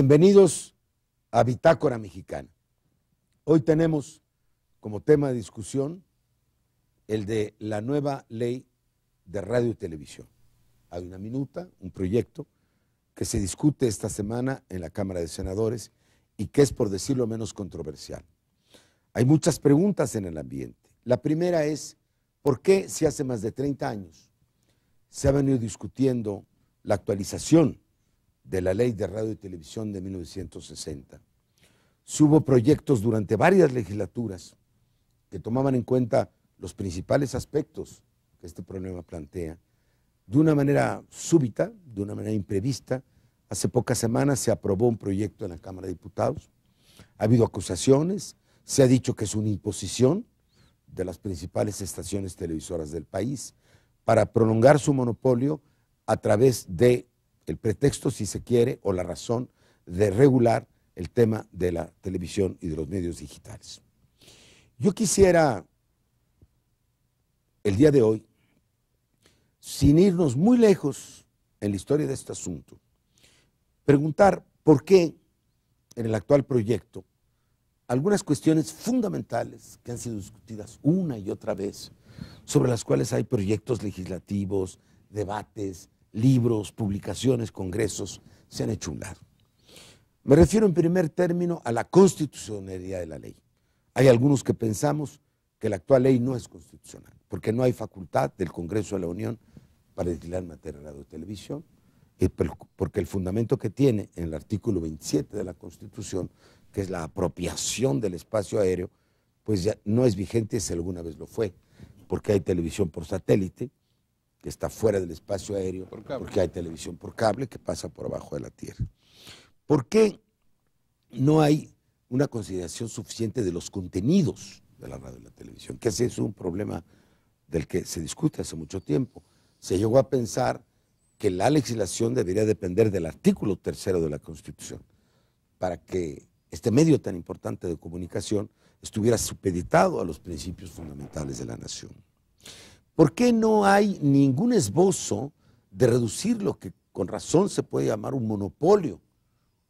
Bienvenidos a Bitácora Mexicana. Hoy tenemos como tema de discusión el de la nueva ley de radio y televisión. Hay una minuta, un proyecto que se discute esta semana en la Cámara de Senadores y que es, por decirlo menos, controversial. Hay muchas preguntas en el ambiente. La primera es, ¿por qué si hace más de 30 años se ha venido discutiendo la actualización de la Ley de Radio y Televisión de 1960. hubo proyectos durante varias legislaturas que tomaban en cuenta los principales aspectos que este problema plantea. De una manera súbita, de una manera imprevista, hace pocas semanas se aprobó un proyecto en la Cámara de Diputados. Ha habido acusaciones, se ha dicho que es una imposición de las principales estaciones televisoras del país para prolongar su monopolio a través de el pretexto, si se quiere, o la razón de regular el tema de la televisión y de los medios digitales. Yo quisiera, el día de hoy, sin irnos muy lejos en la historia de este asunto, preguntar por qué en el actual proyecto algunas cuestiones fundamentales que han sido discutidas una y otra vez, sobre las cuales hay proyectos legislativos, debates, libros, publicaciones, congresos se han hecho un lado. Me refiero en primer término a la constitucionalidad de la ley. Hay algunos que pensamos que la actual ley no es constitucional, porque no hay facultad del Congreso de la Unión para legislar materia de radio televisión, porque el fundamento que tiene en el artículo 27 de la Constitución, que es la apropiación del espacio aéreo, pues ya no es vigente si alguna vez lo fue, porque hay televisión por satélite, que está fuera del espacio aéreo, porque hay televisión por cable que pasa por abajo de la Tierra. ¿Por qué no hay una consideración suficiente de los contenidos de la radio y la televisión? Que ese es un problema del que se discute hace mucho tiempo. Se llegó a pensar que la legislación debería depender del artículo tercero de la Constitución para que este medio tan importante de comunicación estuviera supeditado a los principios fundamentales de la nación. ¿Por qué no hay ningún esbozo de reducir lo que con razón se puede llamar un monopolio,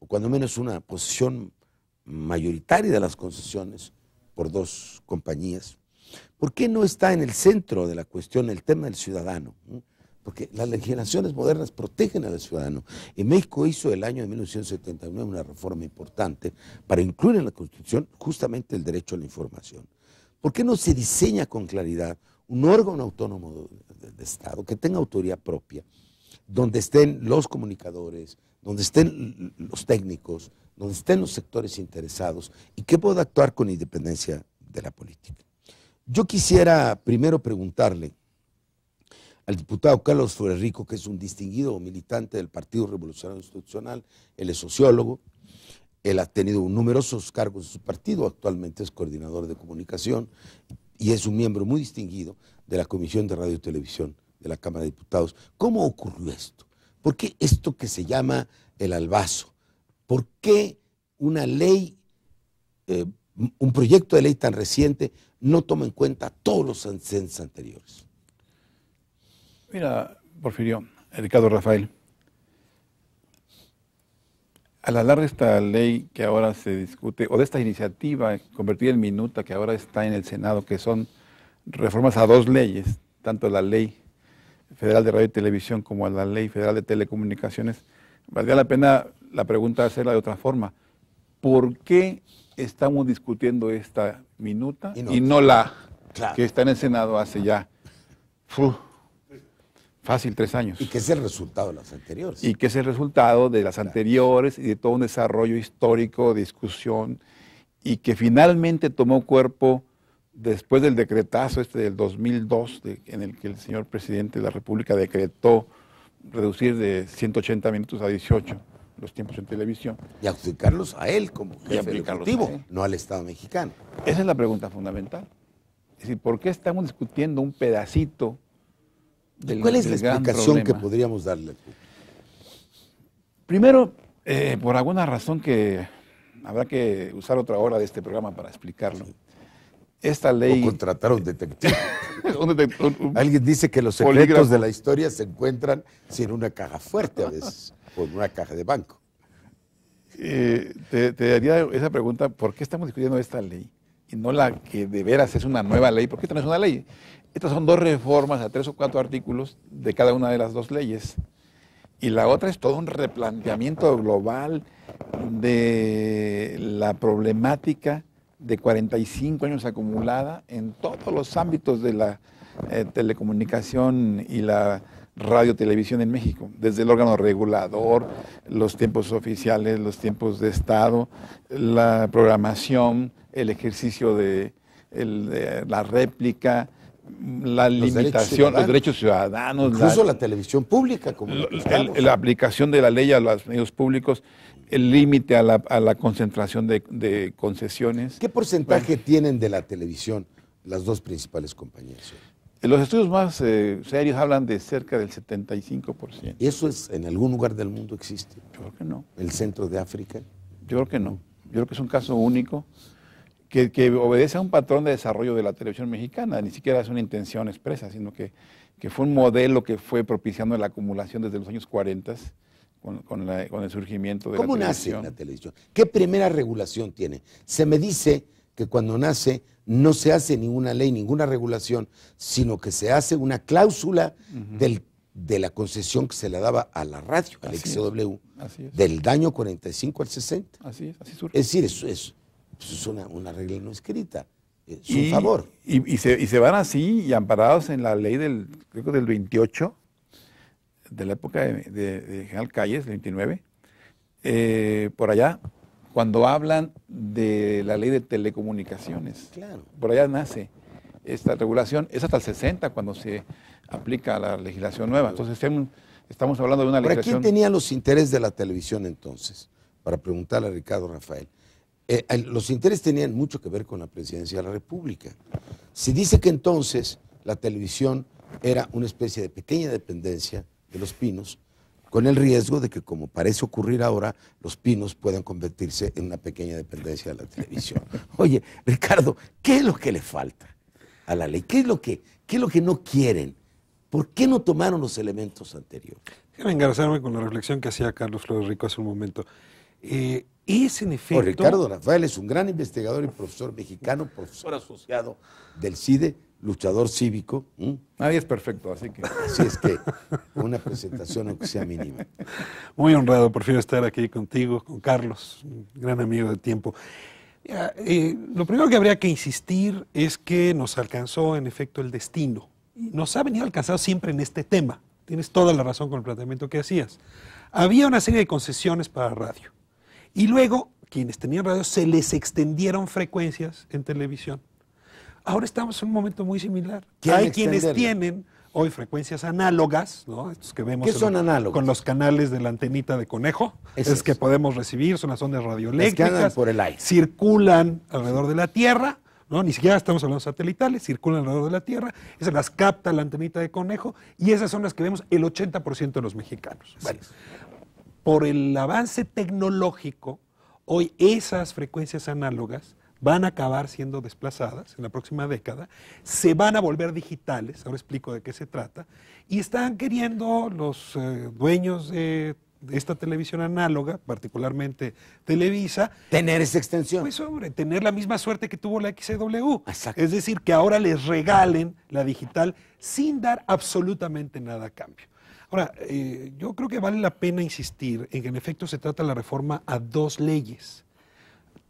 o cuando menos una posición mayoritaria de las concesiones por dos compañías? ¿Por qué no está en el centro de la cuestión el tema del ciudadano? ¿Mm? Porque las legislaciones modernas protegen al ciudadano. Y México hizo el año de 1979 una reforma importante para incluir en la Constitución justamente el derecho a la información. ¿Por qué no se diseña con claridad un órgano autónomo de, Estado que tenga autoridad propia, donde estén los comunicadores, donde estén los técnicos, donde estén los sectores interesados y que pueda actuar con independencia de la política. Yo quisiera primero preguntarle al diputado Carlos Rico, que es un distinguido militante del Partido Revolucionario Institucional, él es sociólogo, él ha tenido numerosos cargos en su partido, actualmente es coordinador de comunicación, y es un miembro muy distinguido de la Comisión de Radio y Televisión de la Cámara de Diputados. ¿Cómo ocurrió esto? ¿Por qué esto que se llama el albazo? ¿Por qué una ley, eh, un proyecto de ley tan reciente no toma en cuenta todos los antecedentes anteriores? Mira, Porfirio, Ricardo Rafael, a la larga esta ley que ahora se discute, o de esta iniciativa convertida en minuta que ahora está en el Senado, que son reformas a dos leyes, tanto la ley federal de radio y televisión como a la ley federal de telecomunicaciones, valdría la pena la pregunta hacerla de otra forma. ¿Por qué estamos discutiendo esta minuta y no, la que está en el Senado hace ya... Fácil, tres años. Y que es el resultado de las anteriores. Y que es el resultado de las anteriores y de todo un desarrollo histórico, discusión, y que finalmente tomó cuerpo después del decretazo este del 2002, en el que el señor presidente de la República decretó reducir de 180 minutos a 18 los tiempos en televisión. Y aplicarlos a él como jefe ejecutivo, no al Estado mexicano. Esa es la pregunta fundamental. Es decir, ¿por qué estamos discutiendo un pedacito ¿Cuál es la explicación que podríamos darle? Primero, eh, por alguna razón que habrá que usar otra hora de este programa para explicarlo. Esta ley. O contratar a un detective. Alguien dice que los secretos de la historia se encuentran sin una caja fuerte a veces, o en una caja de banco. Eh, te, daría esa pregunta: ¿por qué estamos discutiendo esta ley? Y no la que de veras es una nueva ley. ¿Por qué tenemos una ley? Estas son dos reformas a tres o cuatro artículos de cada una de las dos leyes. Y la otra es todo un replanteamiento global de la problemática de 45 años acumulada en todos los ámbitos de la eh, telecomunicación y la radio televisión en México, desde el órgano regulador, los tiempos oficiales, los tiempos de Estado, la programación, el ejercicio de la réplica, la limitación, derechos los derechos ciudadanos. Incluso la, televisión pública. Como la aplicación de la ley a los medios públicos, el límite a la, a la, concentración de, de, concesiones. ¿Qué porcentaje tienen de la televisión las dos principales compañías? Los estudios más eh, serios hablan de cerca del 75%. ¿Eso es en algún lugar del mundo existe? Yo creo que no. ¿El centro de África? Yo creo que no. Yo creo que es un caso único que, obedece a un patrón de desarrollo de la televisión mexicana, ni siquiera es una intención expresa, sino que, que fue un modelo que fue propiciando la acumulación desde los años 40 con, el surgimiento de la televisión. ¿Cómo nace la televisión? ¿Qué primera regulación tiene? Se me dice que cuando nace no se hace ninguna ley, ninguna regulación, sino que se hace una cláusula del, de la concesión que se le daba a la radio, al XW, del daño 45 al 60. Así es, así surge. Es decir, eso es, pues es una, regla no escrita. Es un favor. Y, se, van así y amparados en la ley del, creo del 28, de la época de, General Calles, el 29, eh, por allá, cuando hablan de la ley de telecomunicaciones. Claro. Por allá nace esta regulación. Es hasta el 60 cuando se aplica la legislación nueva. Entonces, estamos hablando de una legislación. ¿Para quién tenía los intereses de la televisión entonces? Para preguntarle a Ricardo Rafael. Eh, los intereses tenían mucho que ver con la presidencia de la República. Se dice que entonces la televisión era una especie de pequeña dependencia de los pinos, con el riesgo de que, como parece ocurrir ahora, los pinos puedan convertirse en una pequeña dependencia de la televisión. Oye, Ricardo, ¿qué es lo que le falta a la ley? ¿Qué es lo que, lo que no quieren? ¿Por qué no tomaron los elementos anteriores? Quiero engarzarme con la reflexión que hacía Carlos Flores Rico hace un momento. Eh, es en oh, efecto. Ricardo Rafael es un gran investigador y profesor mexicano, profesor asociado del CIDE, luchador cívico. Nadie es perfecto, así que. es que una presentación, aunque sea mínima. Muy honrado, por fin estar aquí contigo, con Carlos, gran amigo de tiempo. Eh, lo primero que habría que insistir es que nos alcanzó en efecto el destino. Nos ha venido alcanzado siempre en este tema. Tienes toda la razón con el planteamiento que hacías. Había una serie de concesiones para radio y luego, quienes tenían radio, se les extendieron frecuencias en televisión. Ahora estamos en un momento muy similar. Hay quienes tienen hoy frecuencias análogas, ¿no? Estos que vemos son con los canales de la antenita de conejo, es, que podemos recibir, son las ondas radioeléctricas, andan por el aire. circulan alrededor de la Tierra, ¿no? Ni siquiera estamos hablando de satelitales, circulan alrededor de la Tierra, esas las capta la antenita de conejo y esas son las que vemos el 80% de los mexicanos por el avance tecnológico, hoy esas frecuencias análogas van a acabar siendo desplazadas en la próxima década, se van a volver digitales, ahora explico de qué se trata, y están queriendo los eh, dueños de esta televisión análoga, particularmente Televisa. Tener esa extensión. Pues hombre, tener la misma suerte que tuvo la XW. Es decir, que ahora les regalen la digital sin dar absolutamente nada a cambio. Ahora, eh, yo creo que vale la pena insistir en que en efecto se trata la reforma a dos leyes,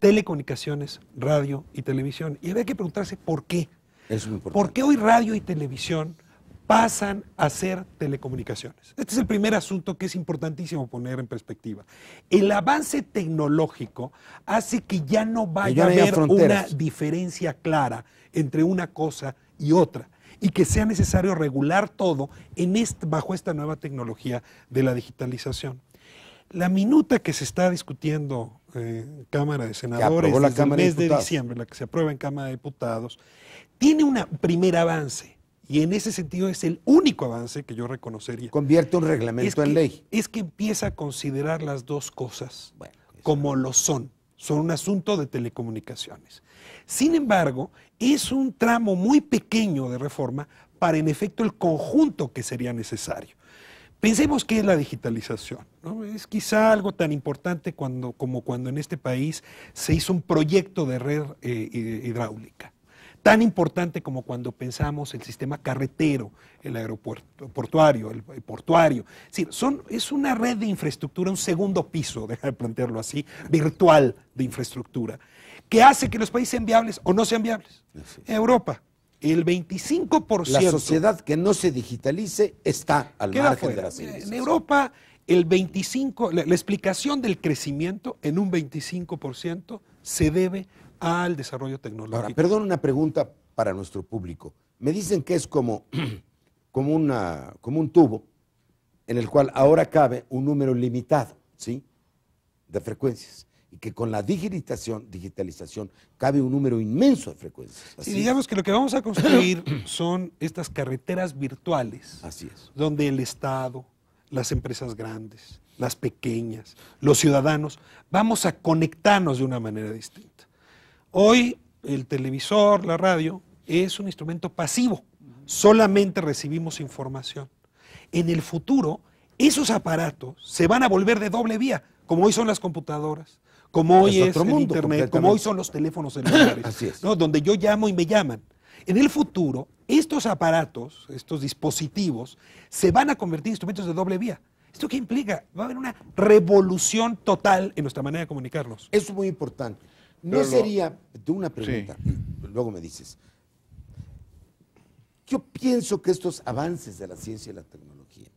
telecomunicaciones, radio y televisión. Y había que preguntarse por qué. Es muy importante. ¿Por qué hoy radio y televisión pasan a ser telecomunicaciones? Este es el primer asunto que es importantísimo poner en perspectiva. El avance tecnológico hace que ya no vaya a haber una diferencia clara entre una cosa y otra y que sea necesario regular todo en este, bajo esta nueva tecnología de la digitalización. La minuta que se está discutiendo en eh, Cámara de Senadores desde el mes de, diciembre, la que se aprueba en Cámara de Diputados, tiene un primer avance. Y en ese sentido es el único avance que yo reconocería. Convierte un reglamento en ley. Es que empieza a considerar las dos cosas como lo son son un asunto de telecomunicaciones. Sin embargo, es un tramo muy pequeño de reforma para en efecto el conjunto que sería necesario. Pensemos que es la digitalización. ¿no? Es quizá algo tan importante cuando, como cuando en este país se hizo un proyecto de red eh, hidráulica tan importante como cuando pensamos el sistema carretero, el aeropuerto portuario, el, portuario. Es, son, es una red de infraestructura, un segundo piso, deja de plantearlo así, virtual de infraestructura, que hace que los países sean viables o no sean viables. En Europa, el 25%. La sociedad que no se digitalice está al margen de la En Europa, el 25%, la, la explicación del crecimiento en un 25% se debe al desarrollo tecnológico. Ahora, perdón una pregunta para nuestro público. Me dicen que es como, como, una, un tubo en el cual ahora cabe un número limitado, ¿sí? De frecuencias. Y que con la digitalización, digitalización cabe un número inmenso de frecuencias. Así digamos que lo que vamos a construir son estas carreteras virtuales. Así es. Donde el Estado, las empresas grandes, las pequeñas, los ciudadanos, vamos a conectarnos de una manera distinta. Hoy el televisor, la radio, es un instrumento pasivo. Solamente recibimos información. En el futuro, esos aparatos se van a volver de doble vía, como hoy son las computadoras, como hoy es, internet, como hoy son los teléfonos celulares, ¿no? donde yo llamo y me llaman. En el futuro, estos aparatos, estos dispositivos, se van a convertir en instrumentos de doble vía. ¿Esto qué implica? Va a haber una revolución total en nuestra manera de comunicarnos. Eso es muy importante. No sería, de una pregunta, luego me dices. Yo pienso que estos avances de la ciencia y la tecnología,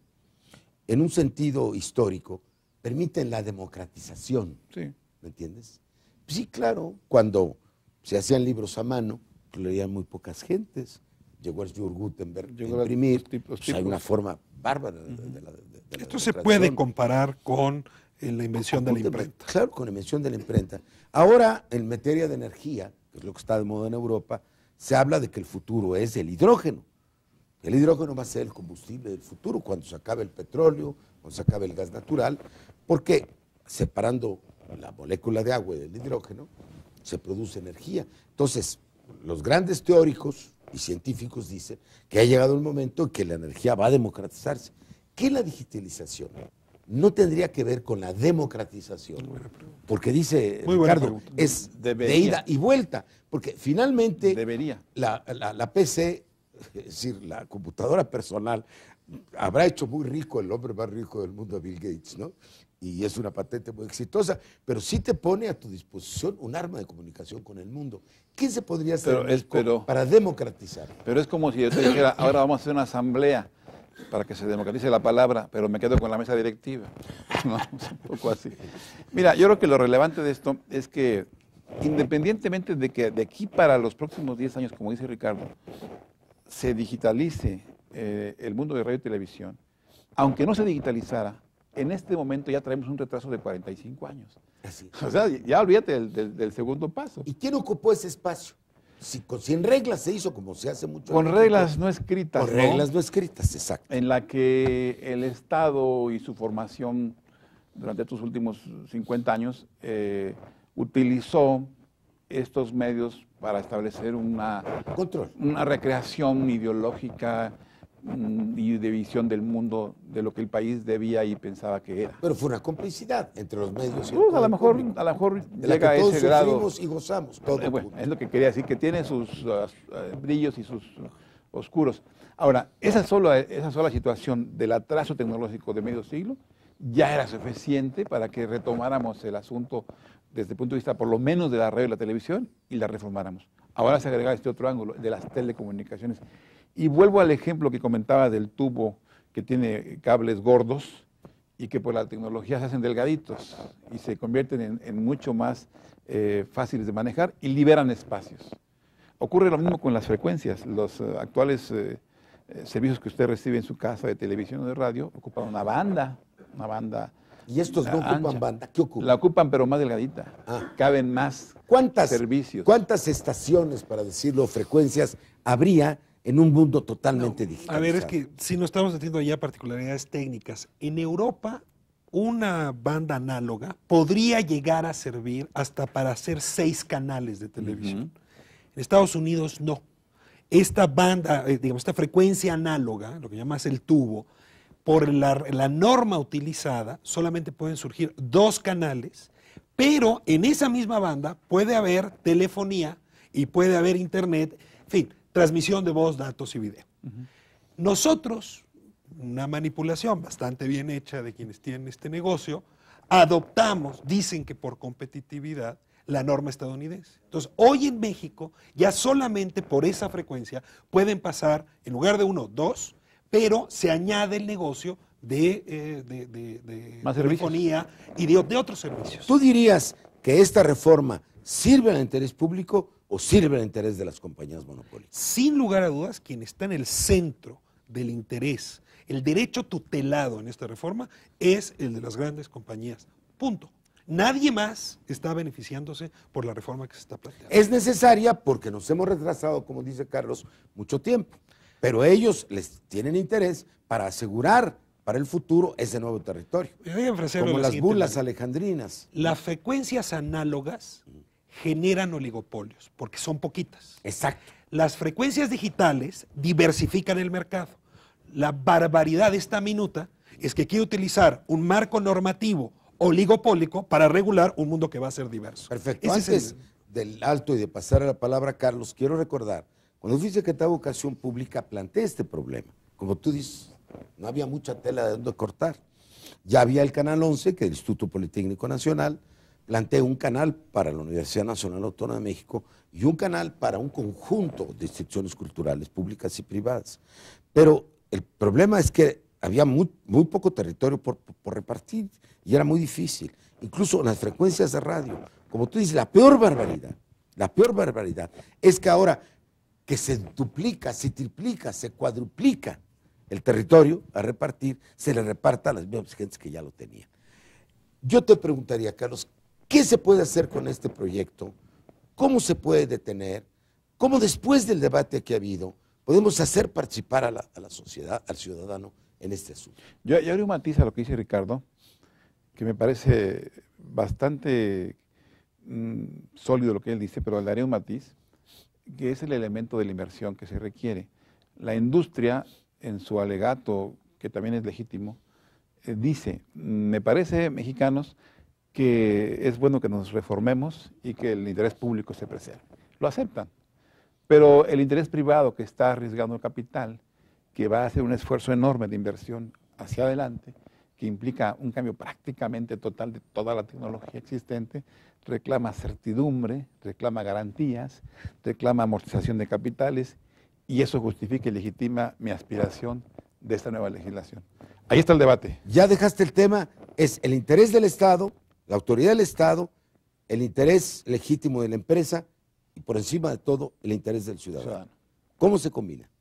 en un sentido histórico, permiten la democratización. Sí. ¿Me entiendes? Sí, claro, cuando se hacían libros a mano, lo leían muy pocas gentes. Llegó el Gutenberg Llegó a imprimir. Pues, hay una forma bárbara de, la Esto se puede comparar con en la ah, invención de la imprenta. Claro, con la invención de la imprenta. Ahora, en materia de energía, que es lo que está de moda en Europa, se habla de que el futuro es el hidrógeno. El hidrógeno va a ser el combustible del futuro cuando se acabe el petróleo, cuando se acabe el gas natural, porque separando la molécula de agua del hidrógeno, se produce energía. Entonces, los grandes teóricos y científicos dicen que ha llegado el momento en que la energía va a democratizarse. ¿Qué es la digitalización? no tendría que ver con la democratización. Porque dice Ricardo, es de ida y vuelta. Porque finalmente La, PC, es decir, la computadora personal, habrá hecho muy rico el hombre más rico del mundo, Bill Gates, ¿no? Y es una patente muy exitosa, pero sí te pone a tu disposición un arma de comunicación con el mundo. ¿Qué se podría hacer para democratizar? Pero es como si yo dijera, ahora vamos a hacer una asamblea para que se democratice la palabra, pero me quedo con la mesa directiva. Un poco así. Mira, yo creo que lo relevante de esto es que independientemente de que de aquí para los próximos 10 años, como dice Ricardo, se digitalice eh, el mundo de radio y televisión, aunque no se digitalizara, en este momento ya traemos un retraso de 45 años. O sea, ya olvídate del segundo paso. ¿Y quién ocupó ese espacio? sin, reglas se hizo como se hace mucho. Con reglas no escritas. Con reglas no escritas, exacto. En la que el Estado y su formación durante estos últimos 50 años eh, utilizó estos medios para establecer una, Control. una recreación ideológica Mm, y de visión del mundo de lo que el país debía y pensaba que era. Pero fue una complicidad entre los medios y pues, a lo mejor a lo mejor llega a ese grado. y gozamos. Todo eh, bueno, es lo que quería decir que tiene sus uh, brillos y sus oscuros. Ahora, esa sola esa sola situación del atraso tecnológico de medio siglo ya era suficiente para que retomáramos el asunto desde el punto de vista por lo menos de la radio y la televisión y la reformáramos. Ahora se agrega este otro ángulo de las telecomunicaciones y vuelvo al ejemplo que comentaba del tubo que tiene cables gordos y que por la tecnología se hacen delgaditos y se convierten en, mucho más eh, fáciles de manejar y liberan espacios. Ocurre lo mismo con las frecuencias. Los eh, actuales eh, servicios que usted recibe en su casa de televisión o de radio ocupan una banda, una banda. Y estos no ocupan banda, ¿qué ocupan? La ocupan pero más delgadita. Ah. Caben más ¿Cuántas, servicios. ¿Cuántas estaciones, para decirlo, frecuencias habría en un mundo totalmente digital. A ver, es que si no estamos haciendo ya particularidades técnicas, en Europa una banda análoga podría llegar a servir hasta para hacer seis canales de televisión. En Estados Unidos no. Esta banda, eh, digamos, esta frecuencia análoga, lo que llamas el tubo, por la, la norma utilizada, solamente pueden surgir dos canales, pero en esa misma banda puede haber telefonía y puede haber internet. En fin, transmisión de voz, datos y video. Nosotros, una manipulación bastante bien hecha de quienes tienen este negocio, adoptamos, dicen que por competitividad, la norma estadounidense. Entonces, hoy en México ya solamente por esa frecuencia pueden pasar, en lugar de uno, dos, pero se añade el negocio de, eh, telefonía y de otros servicios. ¿Tú dirías que esta reforma sirve al interés público o sirve al interés de las compañías monopólicas. Sin lugar a dudas, quien está en el centro del interés, el derecho tutelado en esta reforma es el de las grandes compañías. Punto. Nadie más está beneficiándose por la reforma que se está planteando. Es necesaria porque nos hemos retrasado, como dice Carlos, mucho tiempo. Pero ellos les tienen interés para asegurar para el futuro ese nuevo territorio. como las bulas alejandrinas. Las frecuencias análogas mm generan oligopolios, porque son poquitas. Exacto. Las frecuencias digitales diversifican el mercado. La barbaridad de esta minuta es que quiere utilizar un marco normativo oligopólico para regular un mundo que va a ser diverso. Perfecto. Antes del alto y de pasar a la palabra Carlos, quiero recordar, cuando fui que de vocación Pública planteé este problema. Como tú dices, no había mucha tela de dónde cortar. Ya había el Canal 11, que es el Instituto Politécnico Nacional, planteé un canal para la Universidad Nacional Autónoma de México y un canal para un conjunto de instituciones culturales públicas y privadas. Pero el problema es que había muy, poco territorio por, repartir y era muy difícil. Incluso las frecuencias de radio. Como tú dices, la peor barbaridad, la peor barbaridad es que ahora que se duplica, se triplica, se cuadruplica el territorio a repartir, se le reparta a las mismas gentes que ya lo tenían. Yo te preguntaría, Carlos, ¿Qué se puede hacer con este proyecto? ¿Cómo se puede detener? ¿Cómo después del debate que ha habido podemos hacer participar a la, sociedad, al ciudadano en este asunto? Yo, yo un matiz a lo que dice Ricardo, que me parece bastante mm, sólido lo que él dice, pero le haré un matiz, que es el elemento de la inversión que se requiere. La industria, en su alegato, que también es legítimo, eh, dice, mm, me parece, mexicanos, que es bueno que nos reformemos y que el interés público se preserve. Lo aceptan. Pero el interés privado que está arriesgando el capital, que va a hacer un esfuerzo enorme de inversión hacia adelante, que implica un cambio prácticamente total de toda la tecnología existente, reclama certidumbre, reclama garantías, reclama amortización de capitales y eso justifica y legitima mi aspiración de esta nueva legislación. Ahí está el debate. Ya dejaste el tema, es el interés del Estado la autoridad del Estado, el interés legítimo de la empresa y por encima de todo el interés del ciudadano. ¿Cómo se combina?